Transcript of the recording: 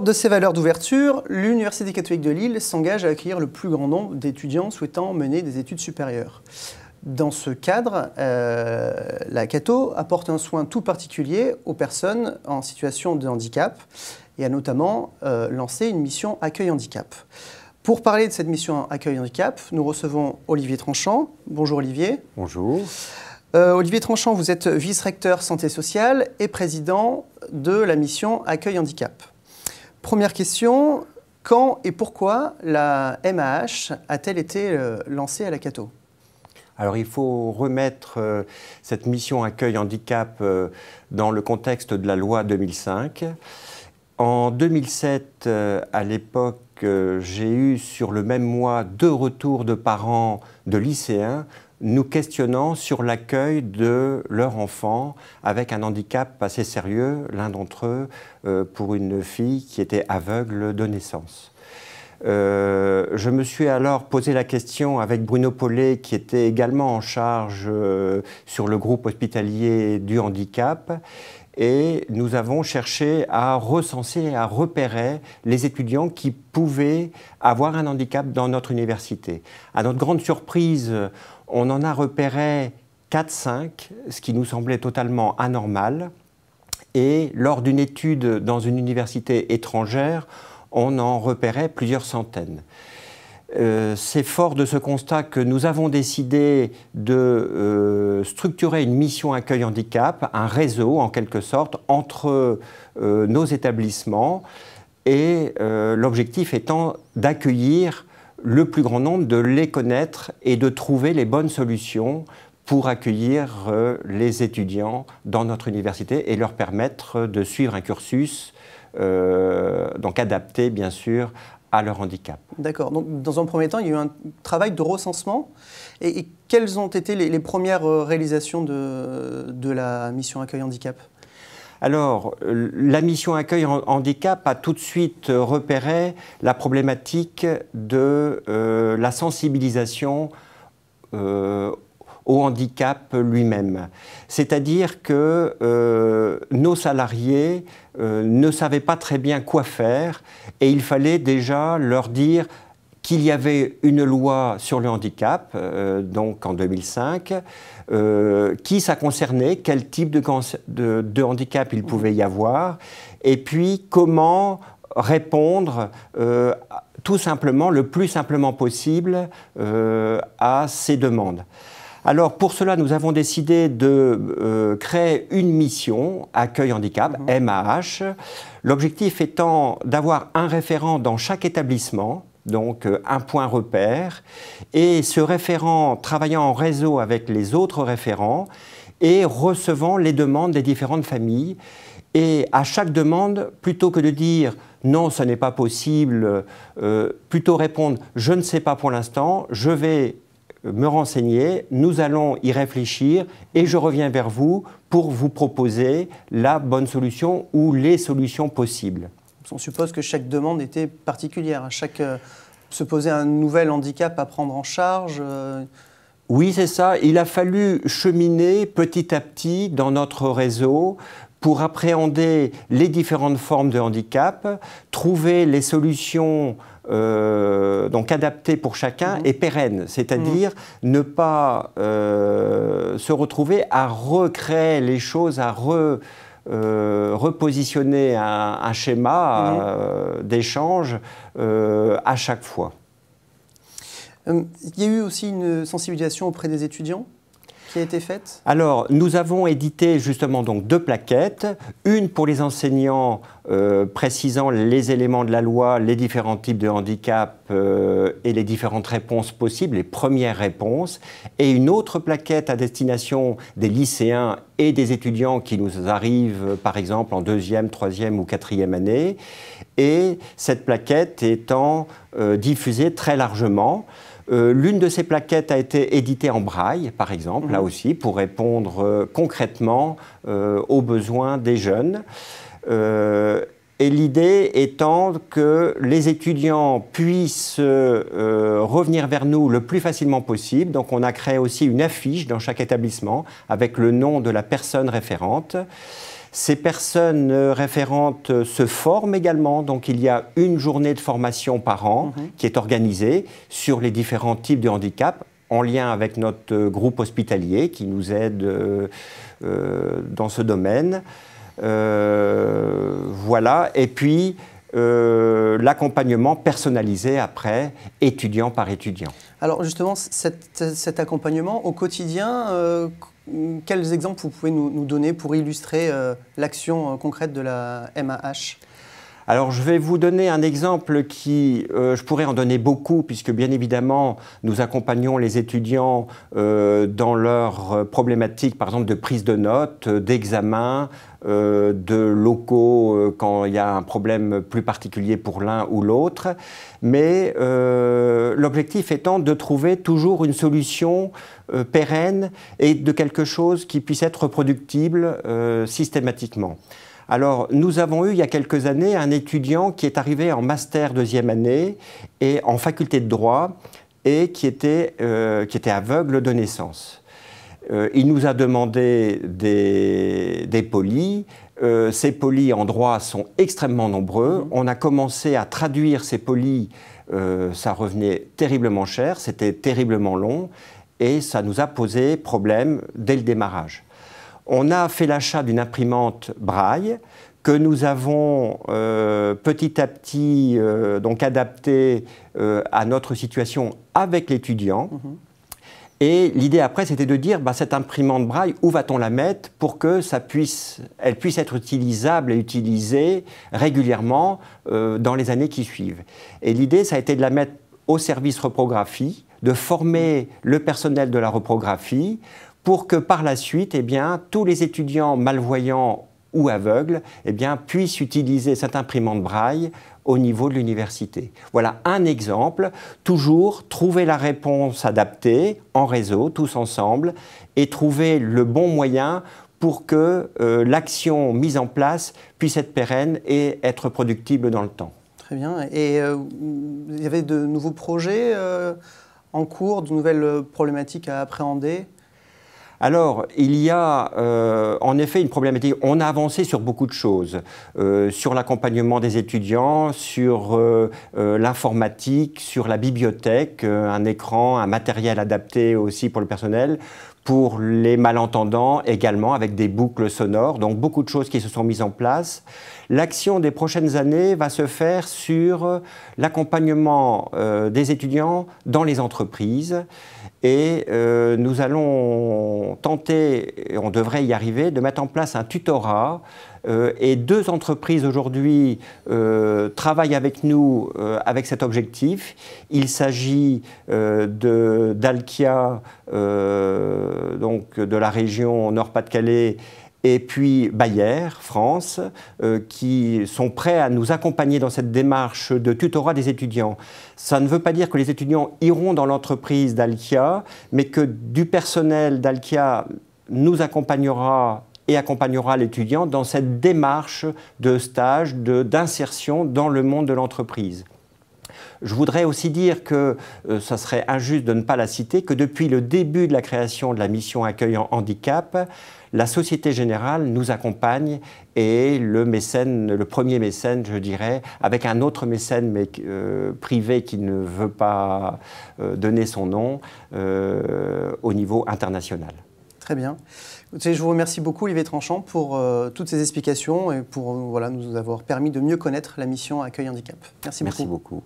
de ces valeurs d'ouverture, l'Université catholique de Lille s'engage à accueillir le plus grand nombre d'étudiants souhaitant mener des études supérieures. Dans ce cadre, euh, la Cato apporte un soin tout particulier aux personnes en situation de handicap et a notamment euh, lancé une mission Accueil Handicap. Pour parler de cette mission Accueil Handicap, nous recevons Olivier Tranchant. Bonjour Olivier. Bonjour. Euh, Olivier Tranchant, vous êtes vice-recteur santé sociale et président de la mission Accueil Handicap. Première question, quand et pourquoi la MAH a-t-elle été euh, lancée à la Cato alors il faut remettre euh, cette mission accueil handicap euh, dans le contexte de la loi 2005. En 2007, à l'époque, j'ai eu sur le même mois deux retours de parents de lycéens nous questionnant sur l'accueil de leur enfant avec un handicap assez sérieux, l'un d'entre eux euh, pour une fille qui était aveugle de naissance. Euh, je me suis alors posé la question avec Bruno Paulet, qui était également en charge euh, sur le groupe hospitalier du handicap. Et nous avons cherché à recenser, à repérer les étudiants qui pouvaient avoir un handicap dans notre université. À notre grande surprise, on en a repéré 4-5, ce qui nous semblait totalement anormal. Et lors d'une étude dans une université étrangère, on en repérait plusieurs centaines. Euh, c'est fort de ce constat que nous avons décidé de euh, structurer une mission accueil handicap, un réseau en quelque sorte, entre euh, nos établissements, et l'objectif étant d'accueillir le plus grand nombre, de les connaître et de trouver les bonnes solutions pour accueillir euh, les étudiants dans notre université et leur permettre de suivre un cursus, euh, donc adapté bien sûr à leur handicap. D'accord. Donc, dans un premier temps, il y a eu un travail de recensement. Et, quelles ont été les, premières euh, réalisations de la mission Accueil Handicap alors, euh, la mission accueil handicap a tout de suite euh, repéré la problématique de euh, la sensibilisation au handicap lui-même. C'est-à-dire que nos salariés ne savaient pas très bien quoi faire et il fallait déjà leur dire qu'il y avait une loi sur le handicap, euh, donc en 2005, euh, qui ça concernait, quel type de, handicap il pouvait y avoir, et puis comment répondre euh, tout simplement, le plus simplement possible, à ces demandes. Alors pour cela, nous avons décidé de créer une mission accueil handicap, MAH, mhm. l'objectif étant d'avoir un référent dans chaque établissement donc euh, un point repère, et ce référent travaillant en réseau avec les autres référents et recevant les demandes des différentes familles. Et à chaque demande, plutôt que de dire non, ce n'est pas possible, euh, plutôt répondre je ne sais pas pour l'instant, je vais me renseigner, nous allons y réfléchir et je reviens vers vous pour vous proposer la bonne solution ou les solutions possibles. On suppose que chaque demande était particulière. Chaque, euh, se poser un nouvel handicap à prendre en charge. Euh. Oui, c'est ça. Il a fallu cheminer petit à petit dans notre réseau pour appréhender les différentes formes de handicap, trouver les solutions euh, donc adaptées pour chacun mmh. et pérennes, c'est-à-dire mmh. ne pas se retrouver à recréer les choses, à re euh, repositionner un, schéma mhm. euh, d'échange euh, à chaque fois. Il y a eu aussi une sensibilisation auprès des étudiants été faite Alors, nous avons édité justement donc deux plaquettes, une pour les enseignants euh, précisant les éléments de la loi, les différents types de handicap euh, et les différentes réponses possibles, les premières réponses, et une autre plaquette à destination des lycéens et des étudiants qui nous arrivent par exemple en deuxième, troisième ou quatrième année, et cette plaquette étant euh, diffusée très largement. Euh, l'une de ces plaquettes a été éditée en braille, par exemple, là mhm. aussi, pour répondre euh, concrètement euh, aux besoins des jeunes. et l'idée étant que les étudiants puissent revenir vers nous le plus facilement possible. Donc on a créé aussi une affiche dans chaque établissement avec le nom de la personne référente. Ces personnes euh, référentes euh, se forment également, donc il y a une journée de formation par an mhm. qui est organisée sur les différents types de handicap en lien avec notre euh, groupe hospitalier qui nous aide dans ce domaine. voilà, et puis l'accompagnement personnalisé après, étudiant par étudiant. Alors justement, cet accompagnement au quotidien, quels exemples vous pouvez nous, donner pour illustrer euh, l'action euh, concrète de la MAH alors je vais vous donner un exemple qui, euh, je pourrais en donner beaucoup, puisque bien évidemment, nous accompagnons les étudiants euh, dans leurs euh, problématiques, par exemple, de prise de notes, d'examen, de locaux quand il y a un problème plus particulier pour l'un ou l'autre. Mais l'objectif étant de trouver toujours une solution pérenne et de quelque chose qui puisse être reproductible systématiquement. Alors, nous avons eu il y a quelques années un étudiant qui est arrivé en master deuxième année et en faculté de droit et qui était, euh, aveugle de naissance. Euh, il nous a demandé des, polis. Euh, ces polis en droit sont extrêmement nombreux. Mmh. On a commencé à traduire ces polis. ça revenait terriblement cher, c'était terriblement long et ça nous a posé problème dès le démarrage on a fait l'achat d'une imprimante braille que nous avons euh, petit à petit euh, donc adapté euh, à notre situation avec l'étudiant. Mhm. Et l'idée après, c'était de dire, bah, cette imprimante braille, où va-t-on la mettre pour que ça puisse, elle puisse être utilisable et utilisée régulièrement dans les années qui suivent. Et l'idée, ça a été de la mettre au service reprographie, de former le personnel de la reprographie pour que par la suite, eh tous les étudiants malvoyants ou aveugles eh bien, puissent utiliser cette imprimante braille au niveau de l'université. Voilà un exemple. Toujours trouver la réponse adaptée en réseau, tous ensemble, et trouver le bon moyen pour que euh, l'action mise en place puisse être pérenne et être productible dans le temps. Très bien. Et euh, il y avait de nouveaux projets euh, en cours, de nouvelles problématiques à appréhender alors, il y a euh, en effet une problématique. On a avancé sur beaucoup de choses, euh, sur l'accompagnement des étudiants, sur euh, l'informatique, sur la bibliothèque, un écran, un matériel adapté aussi pour le personnel pour les malentendants également, avec des boucles sonores, donc beaucoup de choses qui se sont mises en place. L'action des prochaines années va se faire sur l'accompagnement euh, des étudiants dans les entreprises et euh, nous allons tenter, et on devrait y arriver, de mettre en place un tutorat euh, et deux entreprises aujourd'hui euh, travaillent avec nous euh, avec cet objectif. Il s'agit de d'Alkia, donc de la région Nord-Pas-de-Calais, et puis Bayer, France, qui sont prêts à nous accompagner dans cette démarche de tutorat des étudiants. Ça ne veut pas dire que les étudiants iront dans l'entreprise d'Alkia, mais que du personnel d'Alkia nous accompagnera accompagnera l'étudiant dans cette démarche de stage, d'insertion dans le monde de l'entreprise. Je voudrais aussi dire que euh, ça serait injuste de ne pas la citer, que depuis le début de la création de la mission accueillant handicap, la Société Générale nous accompagne et le mécène, le premier mécène, je dirais, avec un autre mécène mais, euh, privé qui ne veut pas euh, donner son nom au niveau international. Très bien. Je vous remercie beaucoup, Olivier Tranchant, pour euh, toutes ces explications et pour euh, nous avoir permis de mieux connaître la mission Accueil Handicap. Merci, Merci beaucoup.